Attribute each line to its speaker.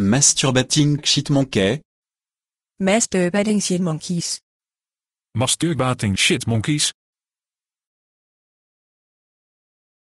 Speaker 1: Masturbating shit monkey.
Speaker 2: Masturbating shit monkeys.
Speaker 1: Masturbating shit monkeys.